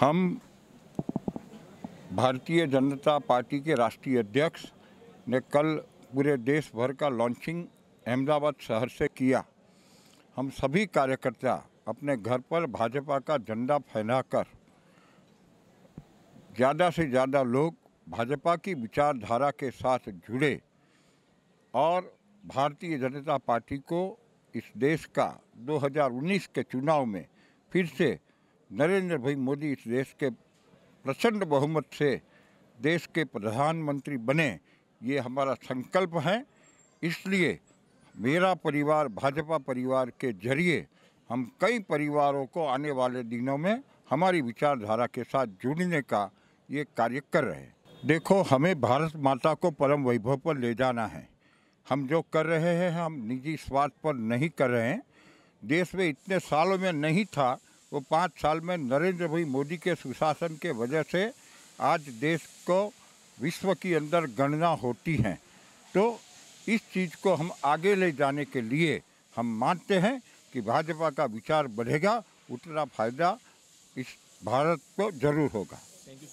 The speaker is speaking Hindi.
हम भारतीय जनता पार्टी के राष्ट्रीय अध्यक्ष ने कल पूरे देश भर का लॉन्चिंग अहमदाबाद शहर से किया हम सभी कार्यकर्ता अपने घर पर भाजपा का झंडा फहराकर ज़्यादा से ज़्यादा लोग भाजपा की विचारधारा के साथ जुड़े और भारतीय जनता पार्टी को इस देश का 2019 के चुनाव में फिर से नरेंद्र भाई मोदी इस देश के प्रचंड बहुमत से देश के प्रधानमंत्री बने ये हमारा संकल्प है इसलिए मेरा परिवार भाजपा परिवार के जरिए हम कई परिवारों को आने वाले दिनों में हमारी विचारधारा के साथ जुड़ने का ये कार्य कर रहे हैं देखो हमें भारत माता को परम वैभव पर ले जाना है हम जो कर रहे हैं हम निजी स्वार्थ पर नहीं कर रहे हैं देश में इतने सालों में नहीं था वो पाँच साल में नरेंद्र भाई मोदी के सुशासन के वजह से आज देश को विश्व की अंदर गणना होती हैं तो इस चीज़ को हम आगे ले जाने के लिए हम मानते हैं कि भाजपा का विचार बढ़ेगा उतना फायदा इस भारत को जरूर होगा थैंक यू